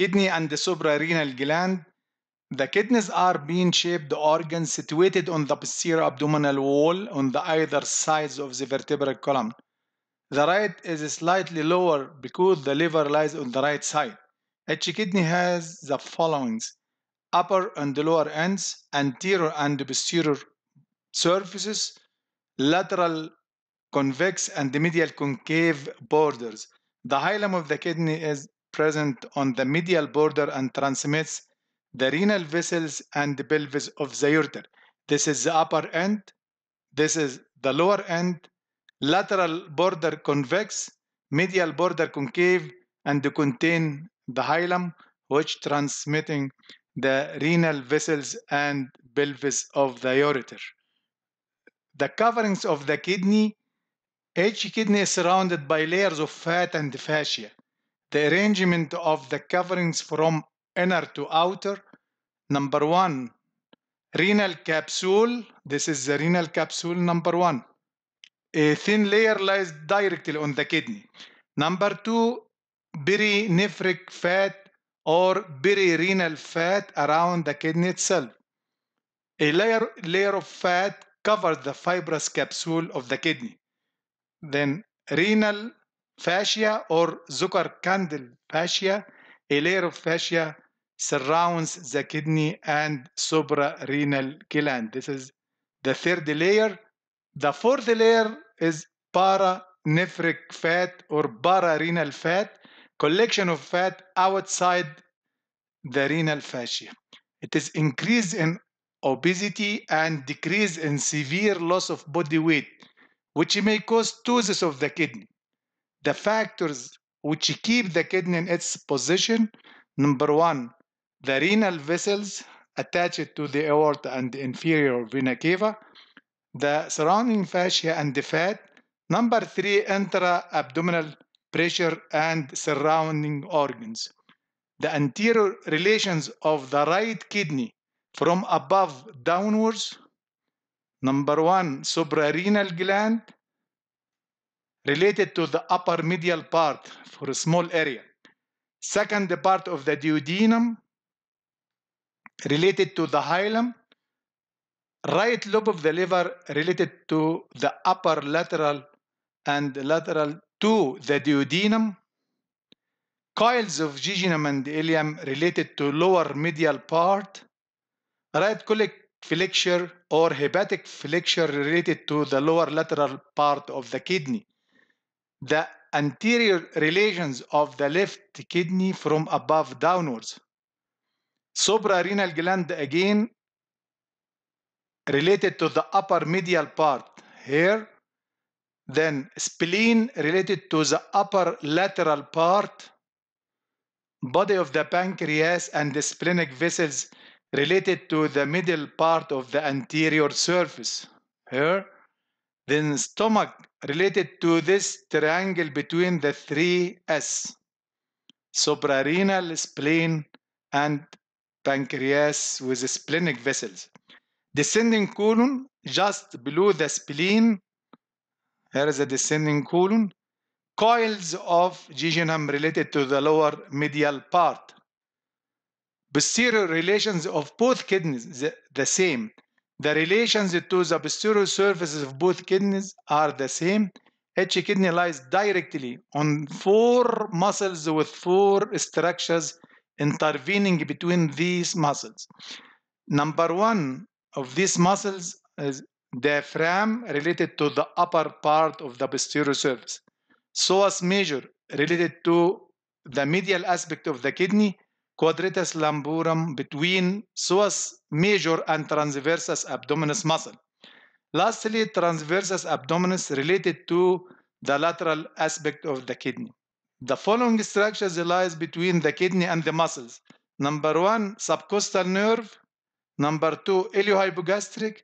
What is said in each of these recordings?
kidney and the suprarenal gland. The kidneys are bean shaped organs situated on the posterior abdominal wall on the either sides of the vertebral column. The right is slightly lower because the liver lies on the right side. Each kidney has the followings upper and lower ends, anterior and posterior surfaces, lateral convex and medial concave borders. The hilum of the kidney is present on the medial border and transmits the renal vessels and the pelvis of the ureter. This is the upper end. This is the lower end. Lateral border convex, medial border concave, and they contain the hilum, which transmitting the renal vessels and pelvis of the ureter. The coverings of the kidney, each kidney is surrounded by layers of fat and fascia the arrangement of the coverings from inner to outer. Number one, renal capsule. This is the renal capsule number one. A thin layer lies directly on the kidney. Number two, perinephric fat or perirenal fat around the kidney itself. A layer, layer of fat covers the fibrous capsule of the kidney. Then renal fascia or Zucker candle fascia, a layer of fascia surrounds the kidney and suprarenal gland. This is the third layer. The fourth layer is paranephric fat or pararenal fat, collection of fat outside the renal fascia. It is increased in obesity and decreased in severe loss of body weight, which may cause ptosis of the kidney the factors which keep the kidney in its position number one the renal vessels attached to the aorta and the inferior vena cava the surrounding fascia and the fat number three intra-abdominal pressure and surrounding organs the anterior relations of the right kidney from above downwards number one suprarenal gland related to the upper medial part for a small area. Second, the part of the duodenum related to the hilum. Right lobe of the liver related to the upper lateral and lateral to the duodenum. Coils of jejunum and ileum related to lower medial part. Right colic flexure or hepatic flexure related to the lower lateral part of the kidney the anterior relations of the left kidney from above downwards. Suprarenal gland again related to the upper medial part here. Then spleen related to the upper lateral part. Body of the pancreas and the splenic vessels related to the middle part of the anterior surface here. Then stomach related to this triangle between the three S, suprarenal spleen and pancreas with splenic vessels. Descending colon just below the spleen, here is a descending colon, coils of jejunum related to the lower medial part. Posterior relations of both kidneys the, the same. The relations to the posterior surfaces of both kidneys are the same. Each kidney lies directly on four muscles with four structures intervening between these muscles. Number one of these muscles is diaphragm related to the upper part of the posterior surface. Psoas major related to the medial aspect of the kidney quadratus lumborum between psoas major and transversus abdominis muscle. Lastly, transversus abdominis related to the lateral aspect of the kidney. The following structures lies between the kidney and the muscles. Number one, subcostal nerve. Number two, iliohypogastric.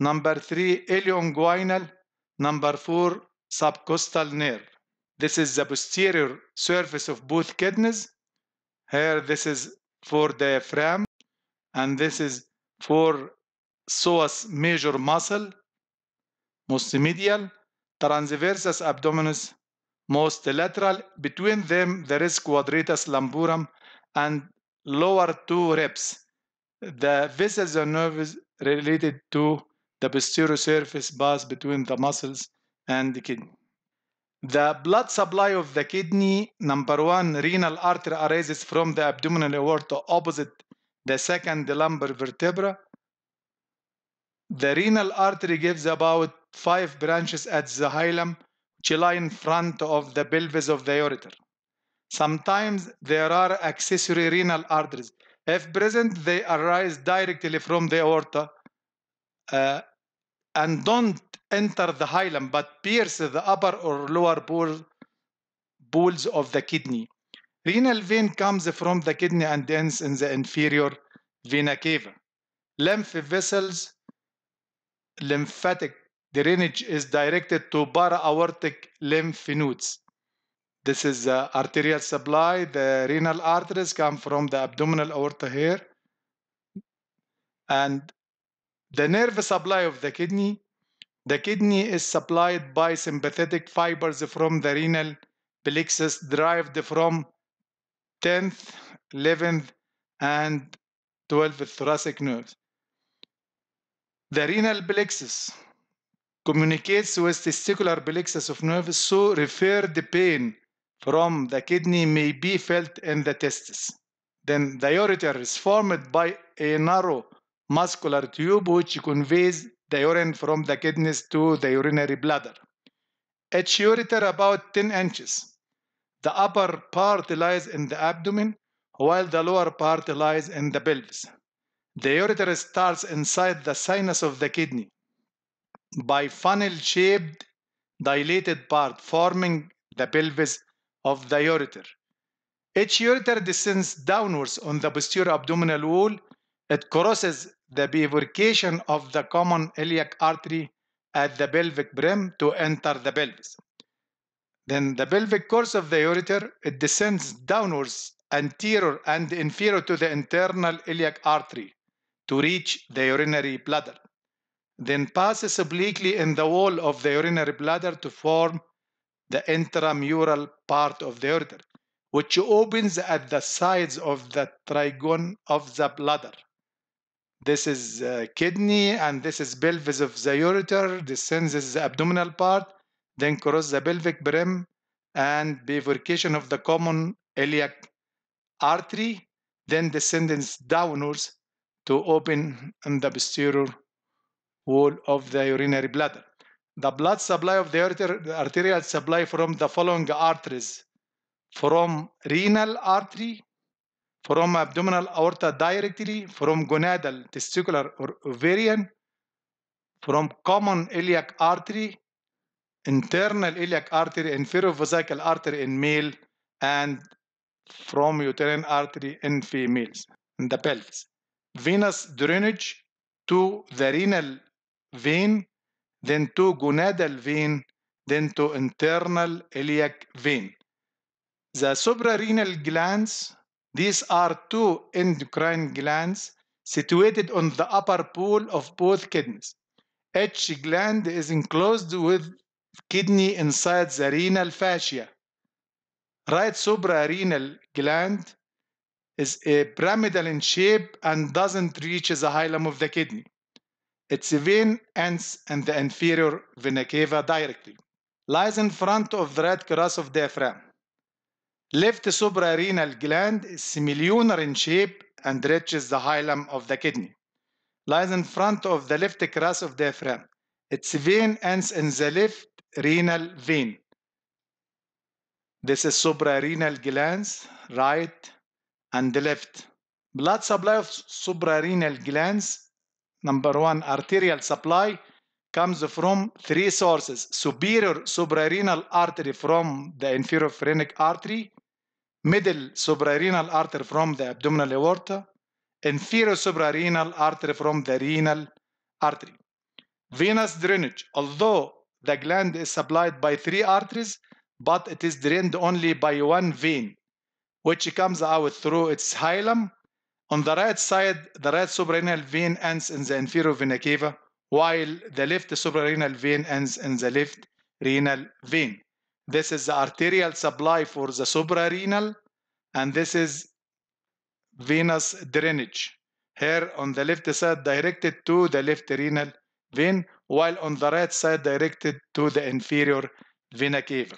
Number three, ilioinguinal. Number four, subcostal nerve. This is the posterior surface of both kidneys. Here this is for diaphragm and this is for psoas major muscle, most medial, transversus abdominis, most lateral. Between them there is quadratus lumborum and lower two ribs. The vessels and nerves related to the posterior surface pass between the muscles and the kidney. The blood supply of the kidney, number one, renal artery arises from the abdominal aorta opposite the second lumbar vertebra. The renal artery gives about five branches at the hilum, which lie in front of the pelvis of the ureter. Sometimes there are accessory renal arteries. If present, they arise directly from the aorta uh, and don't enter the hilum but pierce the upper or lower bowel, bowls of the kidney. Renal vein comes from the kidney and ends in the inferior vena cava. Lymph vessels, lymphatic drainage is directed to para-aortic lymph nodes. This is the arterial supply. The renal arteries come from the abdominal aorta here. And the nerve supply of the kidney the kidney is supplied by sympathetic fibers from the renal plexus derived from 10th, 11th, and 12th thoracic nerves. The renal plexus communicates with testicular plexus of nerves, so referred pain from the kidney may be felt in the testes. Then the ureter is formed by a narrow muscular tube which conveys the urine from the kidneys to the urinary bladder. Each ureter about 10 inches. The upper part lies in the abdomen, while the lower part lies in the pelvis. The ureter starts inside the sinus of the kidney by funnel-shaped dilated part forming the pelvis of the ureter. Each ureter descends downwards on the posterior abdominal wall. It crosses the bifurcation of the common iliac artery at the pelvic brim to enter the pelvis. Then the pelvic course of the ureter, it descends downwards anterior and inferior to the internal iliac artery to reach the urinary bladder. Then passes obliquely in the wall of the urinary bladder to form the intramural part of the ureter, which opens at the sides of the trigon of the bladder. This is uh, kidney and this is pelvis of the ureter. Descends the abdominal part, then cross the pelvic brim and bifurcation of the common iliac artery, then descends downwards to open the posterior wall of the urinary bladder. The blood supply of the, arter- the arterial supply from the following arteries from renal artery from abdominal aorta directly from gonadal, testicular, or ovarian, from common iliac artery, internal iliac artery, inferior vesical artery in male, and from uterine artery in females, in the pelvis. Venous drainage to the renal vein, then to gonadal vein, then to internal iliac vein. The suprarenal glands these are two endocrine glands situated on the upper pole of both kidneys. Each gland is enclosed with kidney inside the renal fascia. Right suprarenal gland is a pyramidal in shape and doesn't reach the hilum of the kidney. Its vein ends in the inferior vena cava directly, lies in front of the right crus of diaphragm. Left suprarenal gland is similar in shape and reaches the hilum of the kidney. Lies in front of the left crus of diaphragm. Its vein ends in the left renal vein. This is suprarenal glands, right and left. Blood supply of suprarenal glands, number one, arterial supply, comes from three sources. Superior suprarenal artery from the inferior phrenic artery, middle suprarenal artery from the abdominal aorta, inferior suprarenal artery from the renal artery. Venous drainage, although the gland is supplied by three arteries, but it is drained only by one vein, which comes out through its hilum. On the right side, the right suprarenal vein ends in the inferior vena cava, while the left suprarenal vein ends in the left renal vein. This is the arterial supply for the suprarenal, and this is venous drainage. Here on the left side directed to the left renal vein, while on the right side directed to the inferior vena cava.